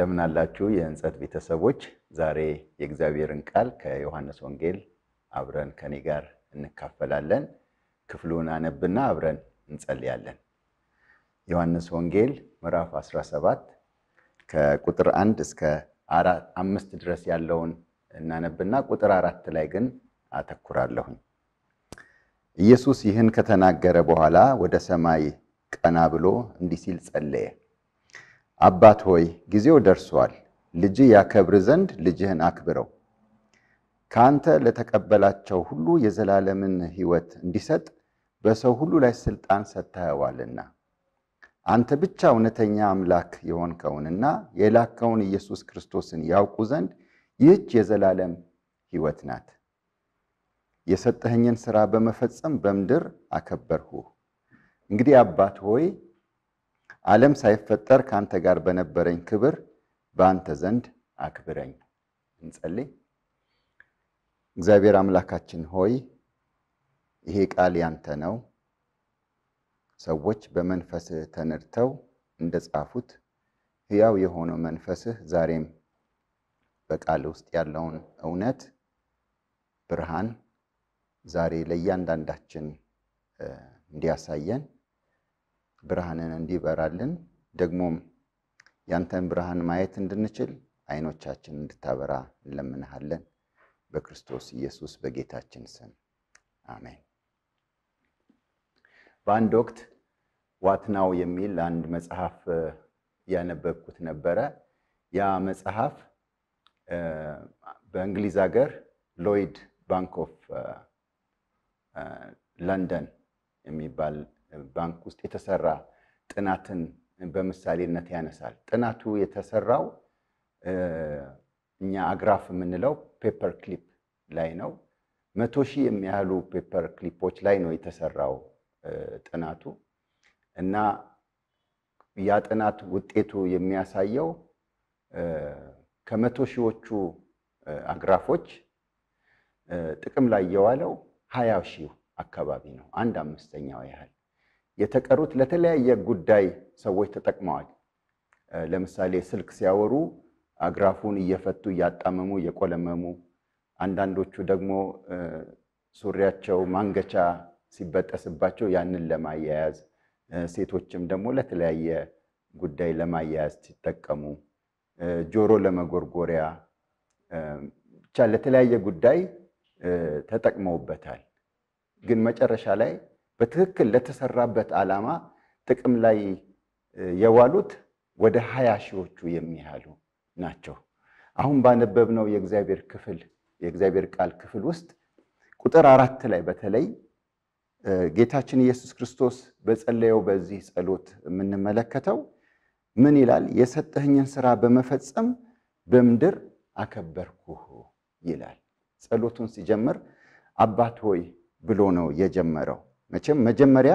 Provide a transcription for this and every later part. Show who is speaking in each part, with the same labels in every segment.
Speaker 1: እንደምን አላችሁ የህንጸት ቤተሰቦች። ዛሬ የእግዚአብሔርን ቃል ከዮሐንስ ወንጌል አብረን ከኔ ጋር እንካፈላለን። ክፍሉን አነብና አብረን እንጸልያለን። ዮሐንስ ወንጌል ምዕራፍ 17 ከቁጥር 1 እስከ አምስት ድረስ ያለውን እናነብና ቁጥር አራት ላይ ግን አተኩራለሁኝ። ኢየሱስ ይህን ከተናገረ በኋላ ወደ ሰማይ ቀና ብሎ እንዲህ ሲል ጸለየ አባት ሆይ ጊዜው ደርሷል፣ ልጅ ያከብር ዘንድ ልጅህን አክብረው ከአንተ ለተቀበላቸው ሁሉ የዘላለምን ሕይወት እንዲሰጥ በሰው ሁሉ ላይ ሥልጣን ሰጥተኸዋልና አንተ ብቻ እውነተኛ አምላክ የሆንከውንና የላከውን ኢየሱስ ክርስቶስን ያውቁ ዘንድ ይህች የዘላለም ሕይወት ናት። የሰጠኸኝን ሥራ በመፈጸም በምድር አከበርሁ። እንግዲህ አባት ሆይ ዓለም ሳይፈጠር ከአንተ ጋር በነበረኝ ክብር በአንተ ዘንድ አክብረኝ። እንጸልይ። እግዚአብሔር አምላካችን ሆይ ይሄ ቃል ያንተ ነው። ሰዎች በመንፈስህ ተነድተው እንደጻፉት ሕያው የሆነው መንፈስህ ዛሬም በቃል ውስጥ ያለውን እውነት ብርሃን ዛሬ ለእያንዳንዳችን እንዲያሳየን ብርሃንን እንዲበራልን ደግሞም ያንተን ብርሃን ማየት እንድንችል አይኖቻችን እንድታበራ እንለምንሃለን። በክርስቶስ ኢየሱስ በጌታችን ስም አሜን። በአንድ ወቅት ዋትናው የሚል አንድ መጽሐፍ ያነበብኩት ነበረ። ያ መጽሐፍ በእንግሊዝ ሀገር ሎይድ ባንክ ኦፍ ለንደን የሚባል ባንክ ውስጥ የተሰራ ጥናትን በምሳሌነት ያነሳል። ጥናቱ የተሰራው እኛ አግራፍ የምንለው ፔፐር ክሊፕ ላይ ነው። መቶ ሺህ የሚያህሉ ፔፐር ክሊፖች ላይ ነው የተሰራው ጥናቱ እና ያ ጥናት ውጤቱ የሚያሳየው ከመቶ ሺዎቹ አግራፎች ጥቅም ላይ የዋለው ሀያ ሺህ አካባቢ ነው። አንድ አምስተኛው ያህል የተቀሩት ለተለያየ ጉዳይ ሰዎች ተጠቅመዋል። ለምሳሌ ስልክ ሲያወሩ አግራፉን እየፈቱ እያጣመሙ እየቆለመሙ፣ አንዳንዶቹ ደግሞ ሱሪያቸው ማንገቻ ሲበጠስባቸው ያንን ለማያያዝ፣ ሴቶችም ደግሞ ለተለያየ ጉዳይ ለማያያዝ ሲጠቀሙ፣ ጆሮ ለመጎርጎሪያ ብቻ ለተለያየ ጉዳይ ተጠቅመውበታል። ግን መጨረሻ ላይ በትክክል ለተሰራበት ዓላማ ጥቅም ላይ የዋሉት ወደ ሀያ ሺዎቹ የሚያሉ ናቸው። አሁን ባነበብነው የእግዚአብሔር ክፍል የእግዚአብሔር ቃል ክፍል ውስጥ ቁጥር አራት ላይ በተለይ ጌታችን ኢየሱስ ክርስቶስ በጸለየው በዚህ ጸሎት የምንመለከተው ምን ይላል? የሰጠህኝን ስራ በመፈጸም በምድር አከበርኩህ ይላል። ጸሎቱን ሲጀምር አባት ሆይ ብሎ ነው የጀመረው። መቼም መጀመሪያ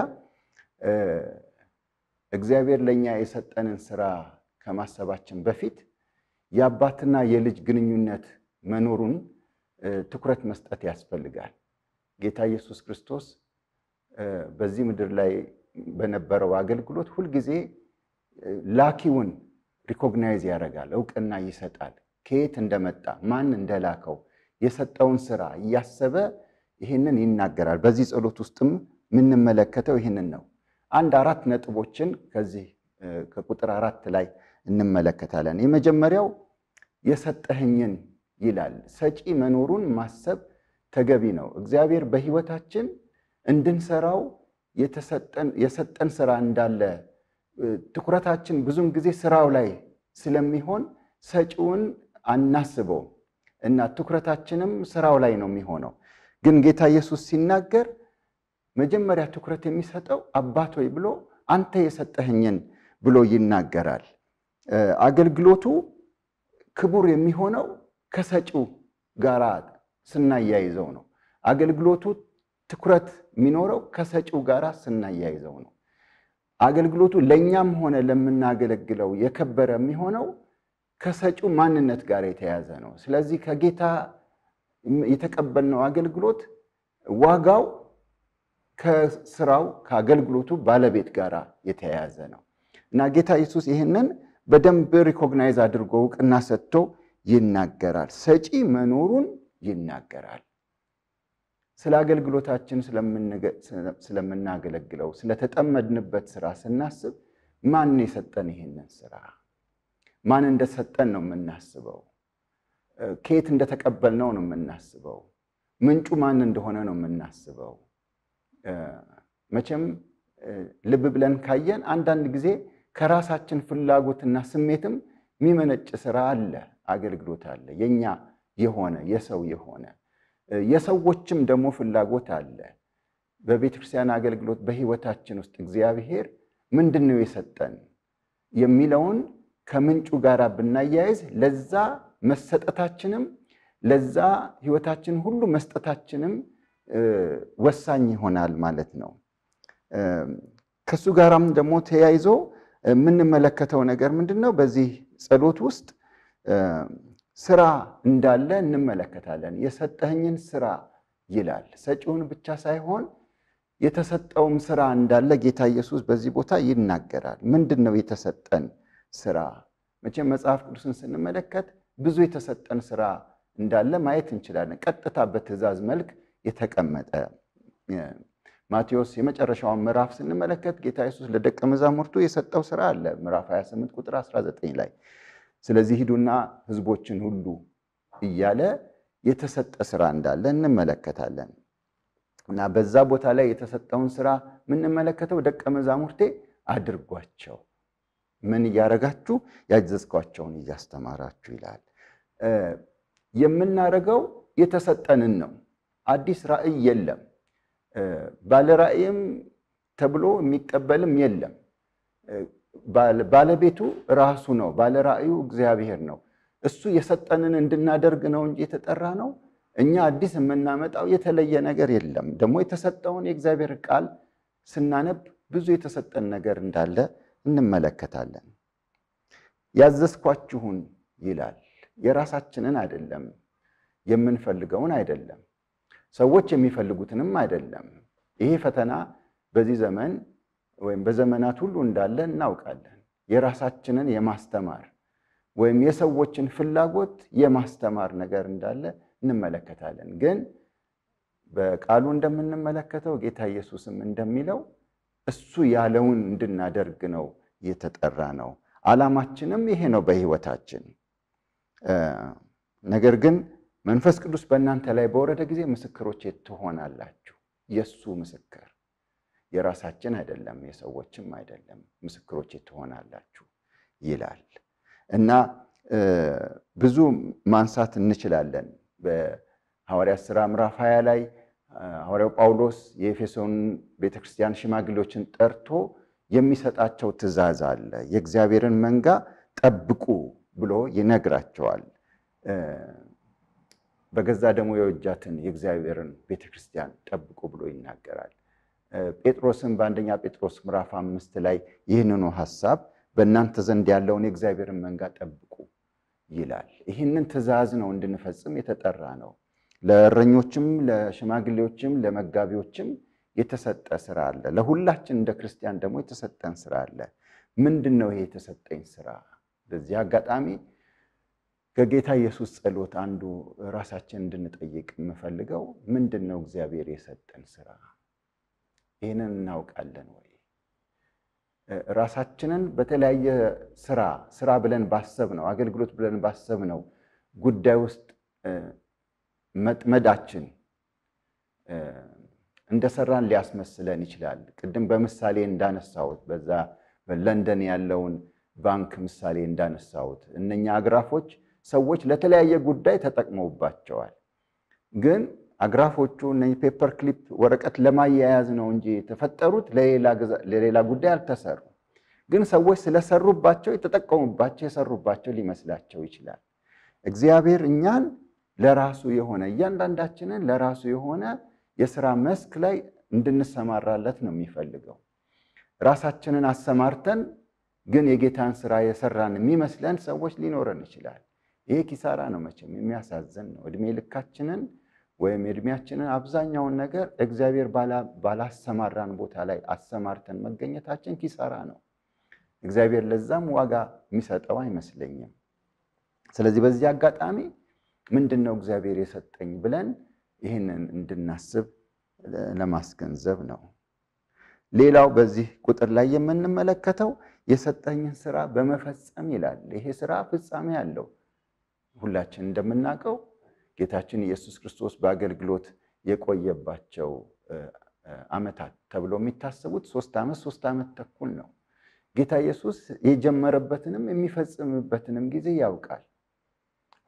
Speaker 1: እግዚአብሔር ለእኛ የሰጠንን ስራ ከማሰባችን በፊት የአባትና የልጅ ግንኙነት መኖሩን ትኩረት መስጠት ያስፈልጋል። ጌታ ኢየሱስ ክርስቶስ በዚህ ምድር ላይ በነበረው አገልግሎት ሁልጊዜ ላኪውን ሪኮግናይዝ ያደርጋል፣ እውቅና ይሰጣል። ከየት እንደመጣ ማን እንደላከው የሰጠውን ስራ እያሰበ ይህንን ይናገራል። በዚህ ጸሎት ውስጥም የምንመለከተው ይህንን ነው። አንድ አራት ነጥቦችን ከዚህ ከቁጥር አራት ላይ እንመለከታለን። የመጀመሪያው የሰጠህኝን ይላል። ሰጪ መኖሩን ማሰብ ተገቢ ነው። እግዚአብሔር በሕይወታችን እንድንሰራው የሰጠን ስራ እንዳለ ትኩረታችን ብዙን ጊዜ ስራው ላይ ስለሚሆን ሰጪውን አናስበው እና ትኩረታችንም ስራው ላይ ነው የሚሆነው። ግን ጌታ ኢየሱስ ሲናገር መጀመሪያ ትኩረት የሚሰጠው አባት ወይ ብሎ አንተ የሰጠህኝን ብሎ ይናገራል። አገልግሎቱ ክቡር የሚሆነው ከሰጪው ጋር ስናያይዘው ነው። አገልግሎቱ ትኩረት የሚኖረው ከሰጪው ጋር ስናያይዘው ነው። አገልግሎቱ ለእኛም ሆነ ለምናገለግለው የከበረ የሚሆነው ከሰጪው ማንነት ጋር የተያዘ ነው። ስለዚህ ከጌታ የተቀበልነው አገልግሎት ዋጋው ከስራው ከአገልግሎቱ ባለቤት ጋር የተያያዘ ነው እና ጌታ ኢየሱስ ይህንን በደንብ ሪኮግናይዝ አድርጎ እውቅና ሰጥቶ ይናገራል። ሰጪ መኖሩን ይናገራል። ስለ አገልግሎታችን ስለምናገለግለው ስለተጠመድንበት ስራ ስናስብ ማን የሰጠን ይህንን ስራ ማን እንደሰጠን ነው የምናስበው። ከየት እንደተቀበልነው ነው የምናስበው። ምንጩ ማን እንደሆነ ነው የምናስበው። መቼም ልብ ብለን ካየን አንዳንድ ጊዜ ከራሳችን ፍላጎትና ስሜትም የሚመነጭ ስራ አለ፣ አገልግሎት አለ፣ የኛ የሆነ የሰው የሆነ የሰዎችም ደግሞ ፍላጎት አለ። በቤተ ክርስቲያን አገልግሎት በህይወታችን ውስጥ እግዚአብሔር ምንድን ነው የሰጠን የሚለውን ከምንጩ ጋር ብናያይዝ ለዛ መሰጠታችንም ለዛ ህይወታችን ሁሉ መስጠታችንም ወሳኝ ይሆናል ማለት ነው። ከሱ ጋራም ደግሞ ተያይዞ የምንመለከተው ነገር ምንድን ነው? በዚህ ጸሎት ውስጥ ስራ እንዳለ እንመለከታለን። የሰጠኝን ስራ ይላል። ሰጪውን ብቻ ሳይሆን የተሰጠውም ስራ እንዳለ ጌታ ኢየሱስ በዚህ ቦታ ይናገራል። ምንድን ነው የተሰጠን ስራ? መቼም መጽሐፍ ቅዱስን ስንመለከት ብዙ የተሰጠን ስራ እንዳለ ማየት እንችላለን። ቀጥታ በትእዛዝ መልክ የተቀመጠ ማቴዎስ የመጨረሻውን ምዕራፍ ስንመለከት ጌታ ኢየሱስ ለደቀ መዛሙርቱ የሰጠው ስራ አለ። ምዕራፍ 28 ቁጥር 19 ላይ ስለዚህ ሂዱና ህዝቦችን ሁሉ እያለ የተሰጠ ስራ እንዳለ እንመለከታለን። እና በዛ ቦታ ላይ የተሰጠውን ስራ የምንመለከተው ደቀ መዛሙርቴ አድርጓቸው፣ ምን እያደረጋችሁ ያዘዝኳቸውን እያስተማራችሁ ይላል። የምናደርገው የተሰጠንን ነው። አዲስ ራእይ የለም። ባለ ተብሎ የሚቀበልም የለም። ባለቤቱ ራሱ ነው። ባለራዕዩ እግዚአብሔር ነው። እሱ የሰጠንን እንድናደርግ ነው እንጂ የተጠራ ነው። እኛ አዲስ የምናመጣው የተለየ ነገር የለም። ደግሞ የተሰጠውን የእግዚአብሔር ቃል ስናነብ ብዙ የተሰጠን ነገር እንዳለ እንመለከታለን። ያዘዝኳችሁን ይላል። የራሳችንን አይደለም፣ የምንፈልገውን አይደለም ሰዎች የሚፈልጉትንም አይደለም። ይሄ ፈተና በዚህ ዘመን ወይም በዘመናት ሁሉ እንዳለ እናውቃለን። የራሳችንን የማስተማር ወይም የሰዎችን ፍላጎት የማስተማር ነገር እንዳለ እንመለከታለን። ግን በቃሉ እንደምንመለከተው ጌታ ኢየሱስም እንደሚለው እሱ ያለውን እንድናደርግ ነው የተጠራ ነው። ዓላማችንም ይሄ ነው በህይወታችን ነገር ግን መንፈስ ቅዱስ በእናንተ ላይ በወረደ ጊዜ ምስክሮቼ ትሆናላችሁ። የእሱ ምስክር የራሳችን አይደለም፣ የሰዎችም አይደለም። ምስክሮቼ ትሆናላችሁ ይላል እና ብዙ ማንሳት እንችላለን። በሐዋርያት ሥራ ምዕራፍ 20 ላይ ሐዋርያው ጳውሎስ የኤፌሶን ቤተክርስቲያን ሽማግሌዎችን ጠርቶ የሚሰጣቸው ትእዛዝ አለ። የእግዚአብሔርን መንጋ ጠብቁ ብሎ ይነግራቸዋል። በገዛ ደግሞ የወጃትን የእግዚአብሔርን ቤተክርስቲያን ጠብቁ ብሎ ይናገራል። ጴጥሮስም በአንደኛ ጴጥሮስ ምዕራፍ አምስት ላይ ይህንኑ ሀሳብ በእናንተ ዘንድ ያለውን የእግዚአብሔርን መንጋ ጠብቁ ይላል። ይህንን ትእዛዝ ነው እንድንፈጽም የተጠራ ነው። ለእረኞችም፣ ለሽማግሌዎችም፣ ለመጋቢዎችም የተሰጠ ስራ አለ። ለሁላችን እንደ ክርስቲያን ደግሞ የተሰጠን ስራ አለ። ምንድን ነው ይሄ የተሰጠኝ ስራ? በዚህ አጋጣሚ ከጌታ ኢየሱስ ጸሎት አንዱ ራሳችን እንድንጠይቅ የምፈልገው ምንድን ነው እግዚአብሔር የሰጠን ስራ? ይህንን እናውቃለን ወይ? ራሳችንን በተለያየ ስራ ስራ ብለን ባሰብ ነው አገልግሎት ብለን ባሰብ ነው ጉዳይ ውስጥ መጥመዳችን እንደሰራን ሊያስመስለን ይችላል። ቅድም በምሳሌ እንዳነሳሁት በዛ በለንደን ያለውን ባንክ ምሳሌ እንዳነሳሁት እነኛ አግራፎች ሰዎች ለተለያየ ጉዳይ ተጠቅመውባቸዋል። ግን አግራፎቹ እነዚህ ፔፐር ክሊፕ ወረቀት ለማያያዝ ነው እንጂ የተፈጠሩት ለሌላ ጉዳይ አልተሰሩ። ግን ሰዎች ስለሰሩባቸው የተጠቀሙባቸው የሰሩባቸው ሊመስላቸው ይችላል። እግዚአብሔር እኛን ለራሱ የሆነ እያንዳንዳችንን ለራሱ የሆነ የስራ መስክ ላይ እንድንሰማራለት ነው የሚፈልገው። ራሳችንን አሰማርተን ግን የጌታን ስራ የሰራን የሚመስለን ሰዎች ሊኖረን ይችላል። ይሄ ኪሳራ ነው። መቼም የሚያሳዝን ነው። እድሜ ልካችንን ወይም እድሜያችንን አብዛኛውን ነገር እግዚአብሔር ባላሰማራን ቦታ ላይ አሰማርተን መገኘታችን ኪሳራ ነው። እግዚአብሔር ለዛም ዋጋ የሚሰጠው አይመስለኝም። ስለዚህ በዚህ አጋጣሚ ምንድን ነው እግዚአብሔር የሰጠኝ ብለን ይህንን እንድናስብ ለማስገንዘብ ነው። ሌላው በዚህ ቁጥር ላይ የምንመለከተው የሰጠኝን ስራ በመፈጸም ይላል። ይሄ ስራ ፍጻሜ አለው። ሁላችን እንደምናውቀው ጌታችን ኢየሱስ ክርስቶስ በአገልግሎት የቆየባቸው ዓመታት ተብሎ የሚታሰቡት ሶስት ዓመት ሶስት ዓመት ተኩል ነው። ጌታ ኢየሱስ የጀመረበትንም የሚፈጽምበትንም ጊዜ ያውቃል።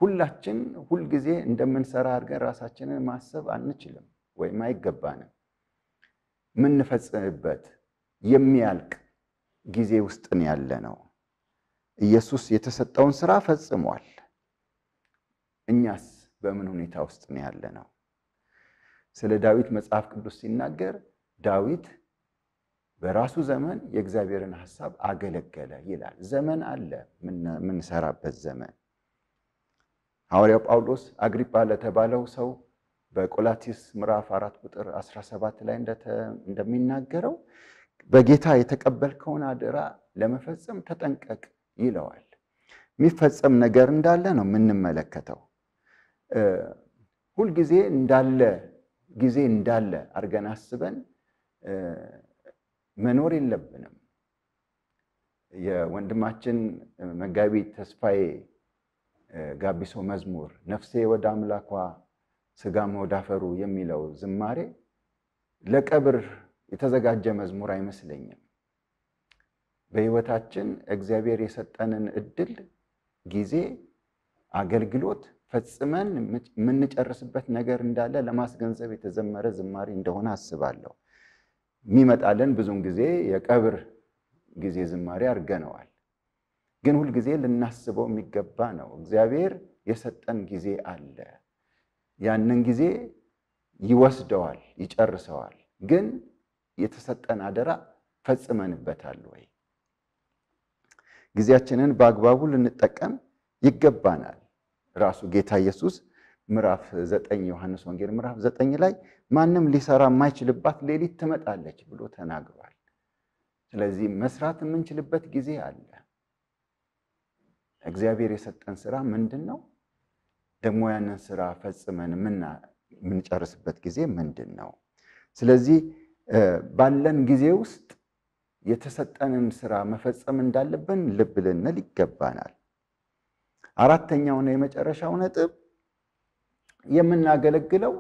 Speaker 1: ሁላችን ሁልጊዜ እንደምንሰራ አድርገን ራሳችንን ማሰብ አንችልም ወይም አይገባንም። የምንፈጽምበት የሚያልቅ ጊዜ ውስጥን ያለ ነው። ኢየሱስ የተሰጠውን ስራ ፈጽሟል። እኛስ በምን ሁኔታ ውስጥ ነው ያለ ነው? ስለ ዳዊት መጽሐፍ ቅዱስ ሲናገር ዳዊት በራሱ ዘመን የእግዚአብሔርን ሐሳብ አገለገለ ይላል። ዘመን አለ የምንሰራበት ዘመን። ሐዋርያው ጳውሎስ አግሪጳ ለተባለው ሰው በቆላቲስ ምዕራፍ አራት ቁጥር 17 ላይ እንደሚናገረው በጌታ የተቀበልከውን አደራ ለመፈጸም ተጠንቀቅ ይለዋል። የሚፈጸም ነገር እንዳለ ነው የምንመለከተው። ሁልጊዜ እንዳለ ጊዜ እንዳለ አድርገን አስበን መኖር የለብንም። የወንድማችን መጋቢ ተስፋዬ ጋቢሶ መዝሙር ነፍሴ ወደ አምላኳ ስጋም ወደ አፈሩ የሚለው ዝማሬ ለቀብር የተዘጋጀ መዝሙር አይመስለኝም። በሕይወታችን እግዚአብሔር የሰጠንን እድል፣ ጊዜ፣ አገልግሎት ፈጽመን የምንጨርስበት ነገር እንዳለ ለማስገንዘብ የተዘመረ ዝማሬ እንደሆነ አስባለሁ። የሚመጣልን ብዙውን ጊዜ የቀብር ጊዜ ዝማሬ አድርገነዋል። ግን ሁልጊዜ ልናስበው የሚገባ ነው። እግዚአብሔር የሰጠን ጊዜ አለ። ያንን ጊዜ ይወስደዋል፣ ይጨርሰዋል። ግን የተሰጠን አደራ ፈጽመንበታል ወይ? ጊዜያችንን በአግባቡ ልንጠቀም ይገባናል። ራሱ ጌታ ኢየሱስ ምዕራፍ ዘጠኝ ዮሐንስ ወንጌል ምዕራፍ ዘጠኝ ላይ ማንም ሊሰራ የማይችልባት ሌሊት ትመጣለች ብሎ ተናግሯል። ስለዚህ መስራት የምንችልበት ጊዜ አለ። እግዚአብሔር የሰጠን ስራ ምንድን ነው? ደግሞ ያንን ስራ ፈጽመን የምንጨርስበት ጊዜ ምንድን ነው? ስለዚህ ባለን ጊዜ ውስጥ የተሰጠንን ስራ መፈጸም እንዳለብን ልብ ልንል ይገባናል። አራተኛውና የመጨረሻው ነጥብ የምናገለግለው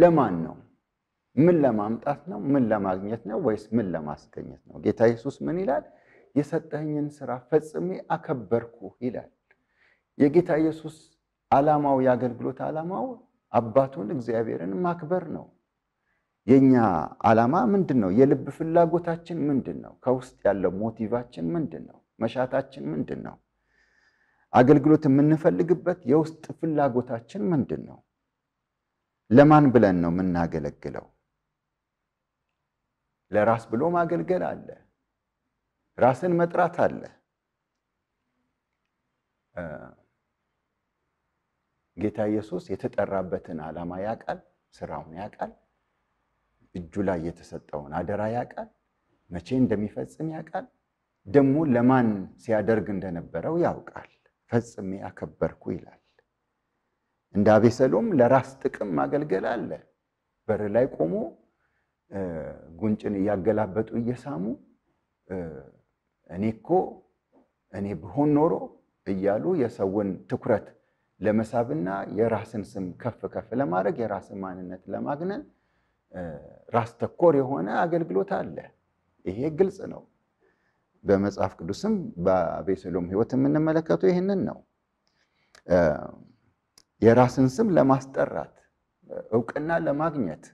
Speaker 1: ለማን ነው? ምን ለማምጣት ነው? ምን ለማግኘት ነው? ወይስ ምን ለማስገኘት ነው? ጌታ ኢየሱስ ምን ይላል? የሰጠኝን ስራ ፈጽሜ አከበርኩ ይላል። የጌታ ኢየሱስ ዓላማው የአገልግሎት ዓላማው አባቱን እግዚአብሔርን ማክበር ነው። የኛ ዓላማ ምንድን ነው? የልብ ፍላጎታችን ምንድን ነው? ከውስጥ ያለው ሞቲቫችን ምንድን ነው? መሻታችን ምንድን ነው? አገልግሎት የምንፈልግበት የውስጥ ፍላጎታችን ምንድን ነው? ለማን ብለን ነው የምናገለግለው? ለራስ ብሎ ማገልገል አለ። ራስን መጥራት አለ። ጌታ ኢየሱስ የተጠራበትን ዓላማ ያውቃል፣ ስራውን ያውቃል፣ እጁ ላይ የተሰጠውን አደራ ያውቃል፣ መቼ እንደሚፈጽም ያውቃል፣ ደግሞ ለማን ሲያደርግ እንደነበረው ያውቃል። ፈጽሜ አከበርኩ ይላል። እንደ አቤሰሎም ለራስ ጥቅም ማገልገል አለ። በር ላይ ቆሞ ጉንጭን እያገላበጡ እየሳሙ እኔ እኮ እኔ ብሆን ኖሮ እያሉ የሰውን ትኩረት ለመሳብና የራስን ስም ከፍ ከፍ ለማድረግ የራስን ማንነት ለማግነን ራስ ተኮር የሆነ አገልግሎት አለ። ይሄ ግልጽ ነው። በመጽሐፍ ቅዱስም በአቤሴሎም ህይወት የምንመለከተው ይህንን ነው። የራስን ስም ለማስጠራት እውቅና ለማግኘት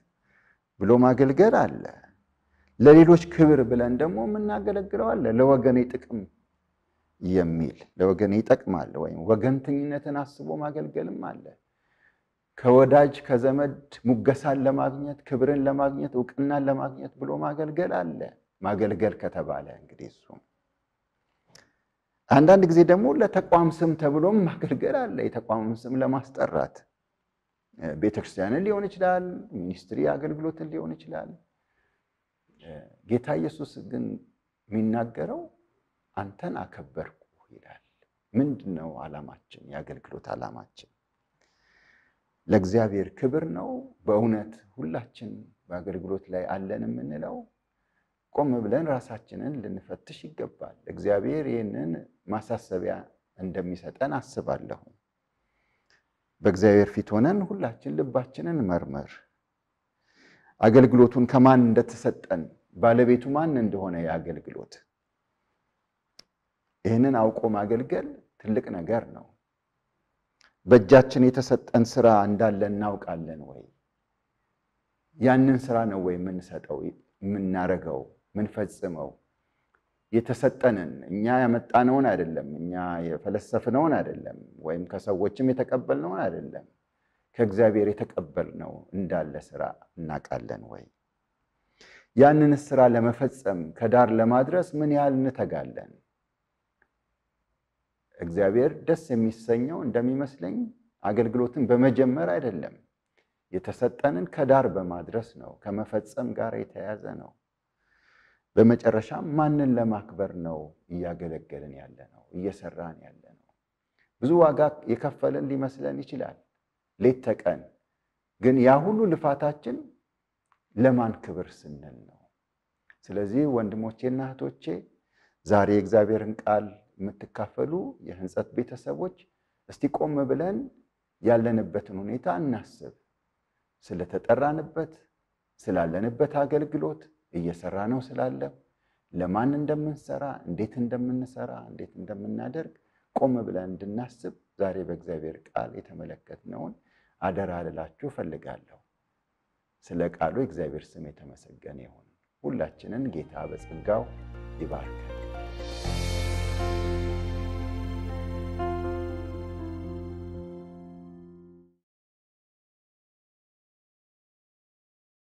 Speaker 1: ብሎ ማገልገል አለ። ለሌሎች ክብር ብለን ደግሞ የምናገለግለው አለ። ለወገኔ ጥቅም የሚል ለወገኔ ይጠቅማል ወይም ወገንተኝነትን አስቦ ማገልገልም አለ። ከወዳጅ ከዘመድ ሙገሳን ለማግኘት ክብርን ለማግኘት እውቅናን ለማግኘት ብሎ ማገልገል አለ። ማገልገል ከተባለ እንግዲህ እሱ አንዳንድ ጊዜ ደግሞ ለተቋም ስም ተብሎም ማገልገል አለ። የተቋም ስም ለማስጠራት ቤተክርስቲያንን ሊሆን ይችላል፣ ሚኒስትሪ አገልግሎትን ሊሆን ይችላል። ጌታ ኢየሱስ ግን የሚናገረው አንተን አከበርኩ ይላል። ምንድን ነው ዓላማችን? የአገልግሎት ዓላማችን ለእግዚአብሔር ክብር ነው። በእውነት ሁላችን በአገልግሎት ላይ አለን የምንለው ቆም ብለን ራሳችንን ልንፈትሽ ይገባል። እግዚአብሔር ይህንን ማሳሰቢያ እንደሚሰጠን አስባለሁ። በእግዚአብሔር ፊት ሆነን ሁላችን ልባችንን መርመር። አገልግሎቱን ከማን እንደተሰጠን ባለቤቱ ማን እንደሆነ የአገልግሎት ይህንን አውቆ ማገልገል ትልቅ ነገር ነው። በእጃችን የተሰጠን ስራ እንዳለ እናውቃለን ወይ? ያንን ስራ ነው ወይ የምንሰጠው የምናደርገው? ምንፈጽመው የተሰጠንን እኛ ያመጣነውን አይደለም፣ እኛ የፈለሰፍነውን አይደለም፣ ወይም ከሰዎችም የተቀበልነውን አይደለም። ከእግዚአብሔር የተቀበልነው እንዳለ ስራ እናውቃለን ወይ? ያንን ስራ ለመፈጸም ከዳር ለማድረስ ምን ያህል እንተጋለን? እግዚአብሔር ደስ የሚሰኘው እንደሚመስለኝ አገልግሎትን በመጀመር አይደለም፣ የተሰጠንን ከዳር በማድረስ ነው። ከመፈጸም ጋር የተያያዘ ነው። በመጨረሻ ማንን ለማክበር ነው እያገለገልን ያለ ነው እየሰራን ያለ ነው? ብዙ ዋጋ የከፈልን ሊመስለን ይችላል ሌት ተቀን። ግን ያ ሁሉ ልፋታችን ለማን ክብር ስንል ነው? ስለዚህ ወንድሞቼና እህቶቼ ዛሬ የእግዚአብሔርን ቃል የምትካፈሉ የህንፀት ቤተሰቦች እስቲ ቆም ብለን ያለንበትን ሁኔታ እናስብ። ስለተጠራንበት ስላለንበት አገልግሎት እየሰራ ነው ስላለ ለማን እንደምንሰራ፣ እንዴት እንደምንሰራ፣ እንዴት እንደምናደርግ ቆም ብለን እንድናስብ ዛሬ በእግዚአብሔር ቃል የተመለከትነውን አደራ ልላችሁ ፈልጋለሁ ስለ ቃሉ እግዚአብሔር ስም የተመሰገነ ይሁን። ሁላችንን ጌታ በጸጋው ይባርከ